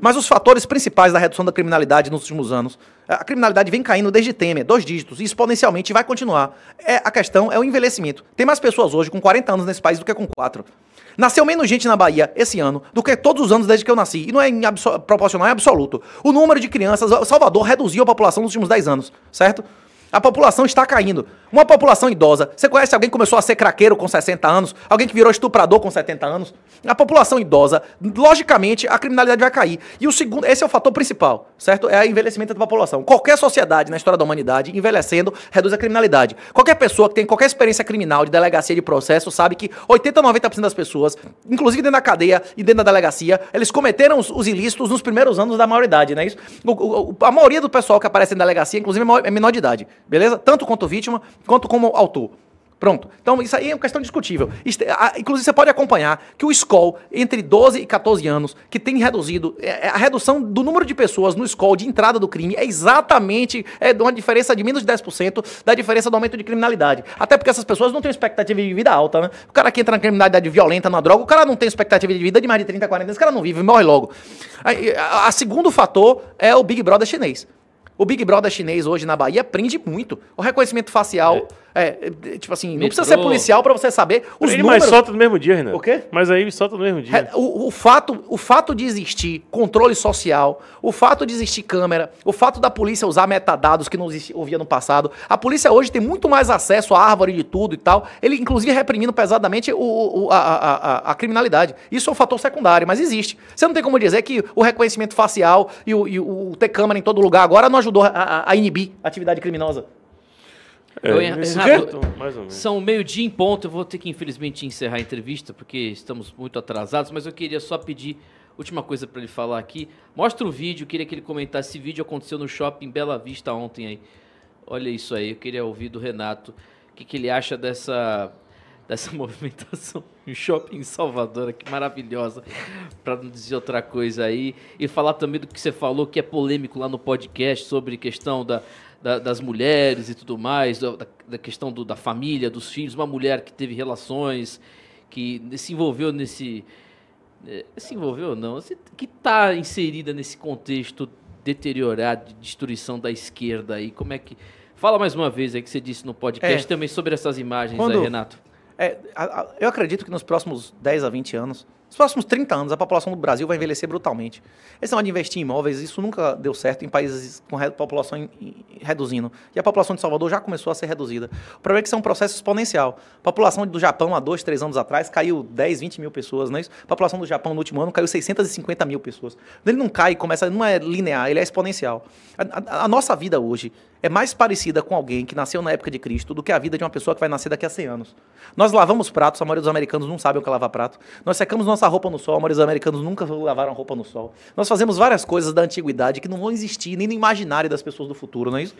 Mas os fatores principais da redução da criminalidade nos últimos anos, eh, a criminalidade vem caindo desde Temer, dois dígitos, e exponencialmente vai continuar. É, a questão é o envelhecimento. Tem mais pessoas hoje com 40 anos nesse país do que com 4. Nasceu menos gente na Bahia esse ano do que todos os anos desde que eu nasci. E não é proporcional, é absoluto. O número de crianças, Salvador reduziu a população nos últimos 10 anos, certo? A população está caindo. Uma população idosa. Você conhece alguém que começou a ser craqueiro com 60 anos? Alguém que virou estuprador com 70 anos? A população idosa, logicamente, a criminalidade vai cair. E o segundo, esse é o fator principal, certo? É o envelhecimento da população. Qualquer sociedade na história da humanidade, envelhecendo, reduz a criminalidade. Qualquer pessoa que tem qualquer experiência criminal, de delegacia, de processo, sabe que 80, 90% das pessoas, inclusive dentro da cadeia e dentro da delegacia, eles cometeram os, os ilícitos nos primeiros anos da maioridade, não é isso? O, o, a maioria do pessoal que aparece na delegacia, inclusive, é, é menor de idade. Beleza? Tanto quanto vítima, quanto como autor. Pronto. Então, isso aí é uma questão discutível. Inclusive, você pode acompanhar que o SCOL, entre 12 e 14 anos, que tem reduzido, é, é, a redução do número de pessoas no SCOL de entrada do crime é exatamente é uma diferença de menos de 10% da diferença do aumento de criminalidade. Até porque essas pessoas não têm expectativa de vida alta, né? O cara que entra na criminalidade violenta, na droga, o cara não tem expectativa de vida de mais de 30, 40 anos, o cara não vive, morre logo. A, a, a segundo fator é o Big Brother chinês. O Big Brother chinês hoje na Bahia prende muito. O reconhecimento facial. É. É, tipo assim, Metrô. não precisa ser policial para você saber os Ele números. Mas solta no mesmo dia, Renan. O quê? Mas aí solta no mesmo dia. É, o, o, fato, o fato de existir controle social, o fato de existir câmera, o fato da polícia usar metadados que não ouvia no passado. A polícia hoje tem muito mais acesso à árvore de tudo e tal. Ele, inclusive, reprimindo pesadamente o, o a, a, a, a, criminalidade. Isso é um fator secundário, mas existe. Você não tem como dizer que o reconhecimento facial e o, e o ter câmera em todo lugar agora não ajudou a, a inibir a atividade criminosa. É, eu, Renato, São meio-dia em ponto. Eu vou ter que, infelizmente, encerrar a entrevista, porque estamos muito atrasados, mas eu queria só pedir última coisa para ele falar aqui. Mostra o vídeo, eu queria que ele comentasse. Esse vídeo aconteceu no shopping Bela Vista ontem aí. Olha isso aí, eu queria ouvir do Renato o que, que ele acha dessa, dessa movimentação no shopping em Salvador, que maravilhosa, para não dizer outra coisa aí. E falar também do que você falou, que é polêmico lá no podcast, sobre questão da, da, das mulheres e tudo mais, da, da questão do, da família, dos filhos, uma mulher que teve relações, que se envolveu nesse. É, se envolveu ou não? Que está inserida nesse contexto deteriorado de destruição da esquerda aí. Como é que. Fala mais uma vez aí que você disse no podcast é, também sobre essas imagens quando, aí, Renato. É, eu acredito que nos próximos 10 a 20 anos nos próximos 30 anos, a população do Brasil vai envelhecer brutalmente. Esse negócio de investir em imóveis, isso nunca deu certo em países com população reduzindo. E a população de Salvador já começou a ser reduzida. O problema é que isso é um processo exponencial. A população do Japão, há dois, três anos atrás, caiu 10, 20 mil pessoas, não é isso? A população do Japão no último ano caiu 650 mil pessoas. Ele não cai, começa, não é linear, ele é exponencial. a, a, a nossa vida hoje é mais parecida com alguém que nasceu na época de Cristo do que a vida de uma pessoa que vai nascer daqui a 100 anos. Nós lavamos pratos, a maioria dos americanos não sabe o que é lavar prato. Nós secamos nossa passar roupa no sol. Amores americanos nunca lavaram roupa no sol. Nós fazemos várias coisas da antiguidade que não vão existir nem no imaginário das pessoas do futuro, não é isso?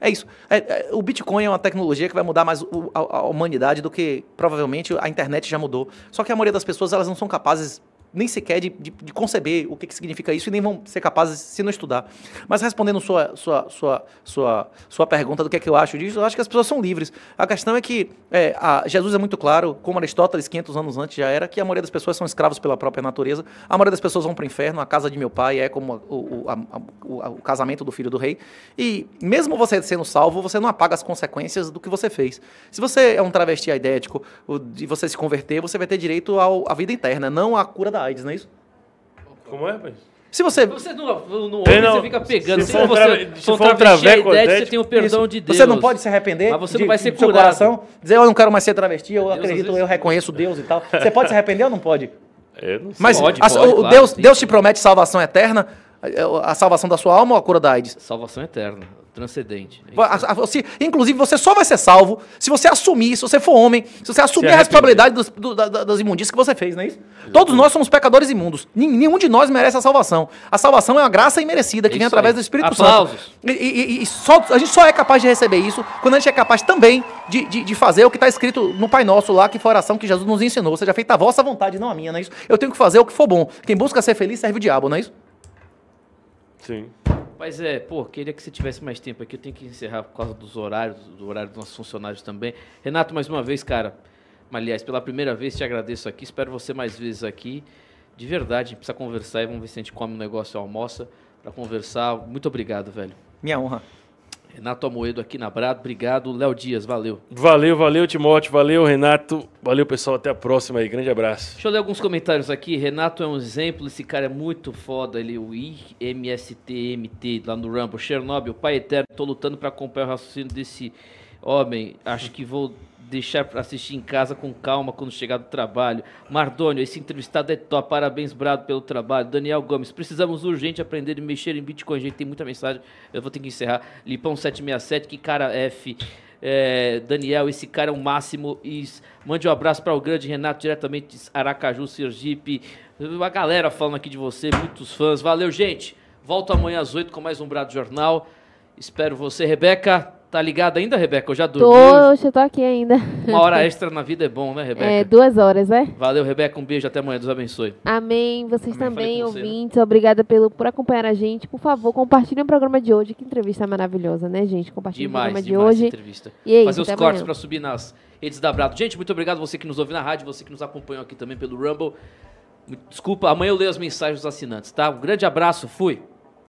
É isso. É, é, o Bitcoin é uma tecnologia que vai mudar mais o, a, a humanidade do que provavelmente a internet já mudou. Só que a maioria das pessoas elas não são capazes nem sequer de, de, de conceber o que, que, significa isso e nem vão ser capazes se não estudar. Mas respondendo sua, sua, sua, sua, sua pergunta do que é que eu acho disso, eu acho que as pessoas são livres. A questão é que é, a, Jesus é muito claro, como Aristóteles 500 anos antes já era, que a maioria das pessoas são escravos pela própria natureza, a maioria das pessoas vão para o inferno, a casa de meu pai é como o, o, a, o, o casamento do filho do rei, e mesmo você sendo salvo, você não apaga as consequências do que você fez. Se você é um travesti aidético, de você se converter, você vai ter direito à vida interna, não à cura da AIDS, não é isso? Como é, pai? Se você. Você não, não não, você fica pegando. Se, se for é você for um você tem o perdão isso. de Deus. Você não pode se arrepender. Mas você de, não vai ser curado. Coração, dizer, eu não quero mais ser travesti, eu Deus acredito, eu reconheço Deus e tal. Você pode se arrepender ou não pode? É, não sei. Mas pode, pode, a, pode, o claro, Deus, Deus te promete salvação eterna. É, a salvação da sua alma ou a cura da AIDS? Salvação eterna, transcendente. Né? você, inclusive, você só vai ser salvo se você assumir, se você for homem, se você assumir se a responsabilidade dos, do, da, das imundícias que você fez, não é isso? Exatamente. Todos nós somos pecadores imundos. Nenhum de nós merece a salvação. A salvação é uma graça imerecida que é isso vem através aí. do Espírito Aplausos. Santo. E, e, e só, a gente só é capaz de receber isso quando a gente é capaz também de, de, de fazer o que está escrito no Pai Nosso lá, que foi a oração que Jesus nos ensinou. Seja feita a vossa vontade, não a minha, não é isso? Eu tenho que fazer o que for bom. Quem busca ser feliz serve o diabo, não é isso? Sim. Mas é, pô, queria que você tivesse mais tempo aqui. Eu tenho que encerrar por causa dos horários, do horário dos nossos funcionários também. Renato, mais uma vez, cara, aliás, pela primeira vez te agradeço aqui. Espero você mais vezes aqui. De verdade, a gente precisa conversar e vamos ver se a gente come um negócio almoça para conversar. Muito obrigado, velho. Minha honra. Renato Amoedo aqui na Brado. Obrigado. Léo Dias, valeu. Valeu, valeu, Timóteo. Valeu, Renato. Valeu, pessoal. Até a próxima aí. Grande abraço. Deixa eu ler alguns comentários aqui. Renato é um exemplo. Esse cara é muito foda. Ele, o IMSTMT, lá no Rambo. Chernobyl, pai eterno. Tô lutando para acompanhar o raciocínio desse homem. Acho que vou deixar para assistir em casa com calma quando chegar do trabalho. Mardônio, esse entrevistado é top, parabéns, Brado, pelo trabalho. Daniel Gomes, precisamos urgente aprender e mexer em Bitcoin. Gente, tem muita mensagem, eu vou ter que encerrar. Lipão767, que cara F. É, Daniel, esse cara é o máximo. E mande um abraço para o grande Renato, diretamente de Aracaju, Sergipe. A galera falando aqui de você, muitos fãs. Valeu, gente. Volto amanhã às 8 com mais um Brado Jornal. Espero você, Rebeca. Tá ligado ainda, Rebeca? Eu já dormi. Tô, eu tô aqui ainda. Uma hora extra na vida é bom, né, Rebeca? É, duas horas, é? Valeu, Rebeca. Um beijo, até amanhã. Deus abençoe. Amém. Vocês Amém. também, né? ouvintes. né? Obrigada pelo, por acompanhar a gente. Por favor, compartilhem o programa de hoje. Que entrevista maravilhosa, né, gente? Compartilhem o programa de hoje. entrevista. E é Fazer isso, os cortes para pra subir nas redes da Brado. Gente, muito obrigado você que nos ouve na rádio, você que nos acompanhou aqui também pelo Rumble. Desculpa, amanhã eu leio as mensagens dos assinantes, tá? Um grande abraço, fui!